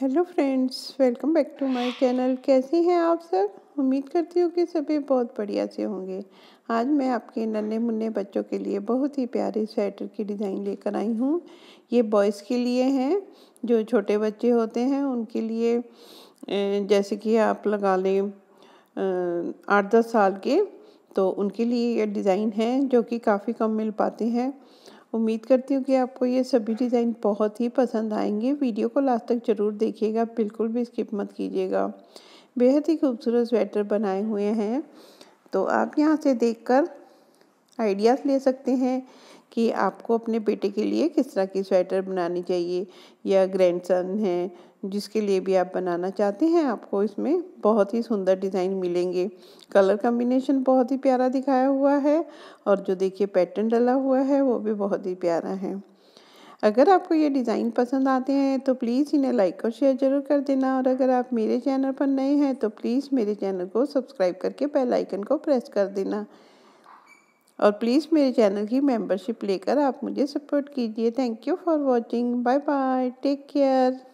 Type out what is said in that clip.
hello friends welcome back to my channel कैसी हैं आप सब उम्मीद करती हूँ कि सभी बहुत बढ़िया से होंगे आज मैं आपके नन्हे मुन्ने बच्चों के लिए बहुत ही प्यारे स्वेटर की डिज़ाइन लेकर आई हूँ ये बॉयज़ के लिए हैं जो छोटे बच्चे होते हैं उनके लिए जैसे कि आप लगा लें आठ दस साल के तो उनके लिए ये डिज़ाइन है जो कि काफ़ी कम मिल पाते हैं उम्मीद करती हूँ कि आपको ये सभी डिज़ाइन बहुत ही पसंद आएंगे वीडियो को लास्ट तक ज़रूर देखिएगा बिल्कुल भी स्किप मत कीजिएगा बेहद ही खूबसूरत स्वेटर बनाए हुए हैं तो आप यहाँ से देखकर आइडियाज़ ले सकते हैं कि आपको अपने बेटे के लिए किस तरह की स्वेटर बनानी चाहिए या ग्रैंडसन है जिसके लिए भी आप बनाना चाहते हैं आपको इसमें बहुत ही सुंदर डिज़ाइन मिलेंगे कलर कम्बिनेशन बहुत ही प्यारा दिखाया हुआ है और जो देखिए पैटर्न डला हुआ है वो भी बहुत ही प्यारा है अगर आपको ये डिज़ाइन पसंद आते हैं तो प्लीज़ इन्हें लाइक और शेयर ज़रूर कर देना और अगर आप मेरे चैनल पर नए हैं तो प्लीज़ मेरे चैनल को सब्सक्राइब करके बेलाइकन को प्रेस कर देना और प्लीज़ मेरे चैनल की मेंबरशिप लेकर आप मुझे सपोर्ट कीजिए thank you for watching bye bye take care